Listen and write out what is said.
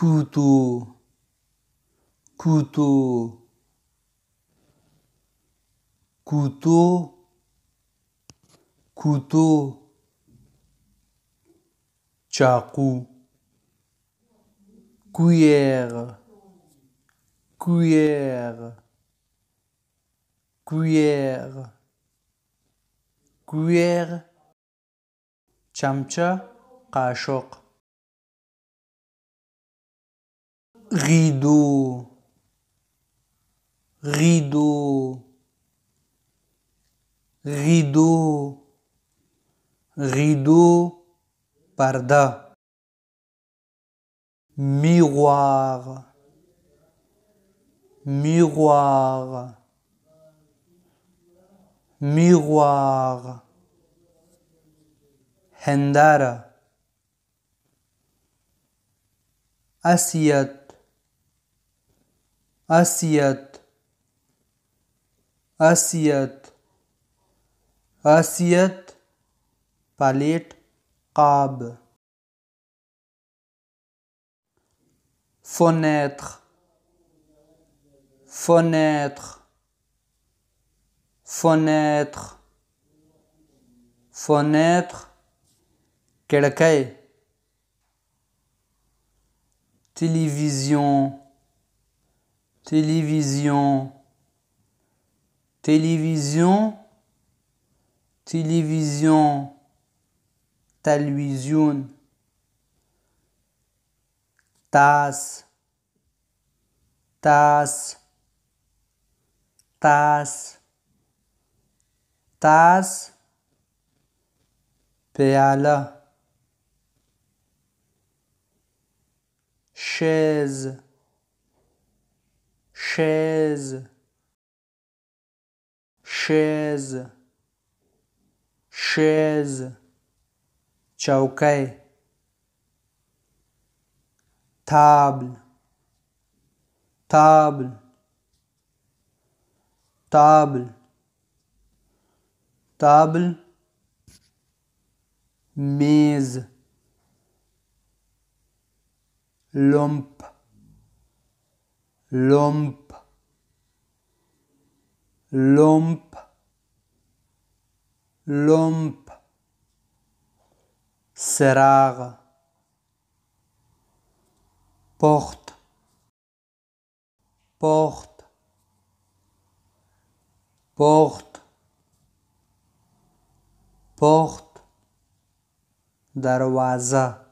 couteau, couteau, couteau, couteau, chaku, cuillère, cuillère, cuillère, cuillère, chamcha, قاشق rideau, rideau, rideau, rideau, parda, miroir, miroir, miroir, hendara, assiette, assiette, assiette, assiette, palette, Qab Fenêtre, fenêtre, fenêtre, fenêtre, quelqu'un, télévision, télévision, télévision, télévision, télévision, tasse, tasse, tasse, tasse, péala, chaise, chaise, chaise, chaise, chaukai, table, table, table, table, Mise. lampe lomp, lomp, lomp, serrar, porte, porte, porte, porte, darwaza.